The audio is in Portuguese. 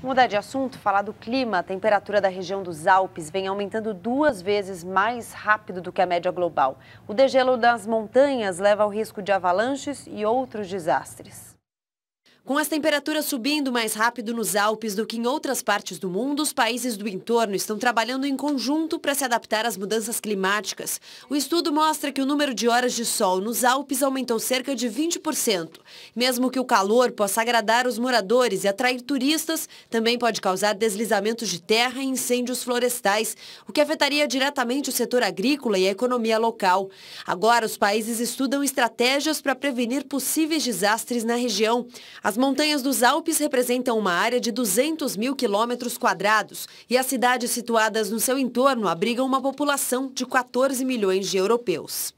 Mudar de assunto, falar do clima. A temperatura da região dos Alpes vem aumentando duas vezes mais rápido do que a média global. O degelo das montanhas leva ao risco de avalanches e outros desastres. Com as temperaturas subindo mais rápido nos Alpes do que em outras partes do mundo, os países do entorno estão trabalhando em conjunto para se adaptar às mudanças climáticas. O estudo mostra que o número de horas de sol nos Alpes aumentou cerca de 20%. Mesmo que o calor possa agradar os moradores e atrair turistas, também pode causar deslizamentos de terra e incêndios florestais, o que afetaria diretamente o setor agrícola e a economia local. Agora, os países estudam estratégias para prevenir possíveis desastres na região. As montanhas dos Alpes representam uma área de 200 mil quilômetros quadrados e as cidades situadas no seu entorno abrigam uma população de 14 milhões de europeus.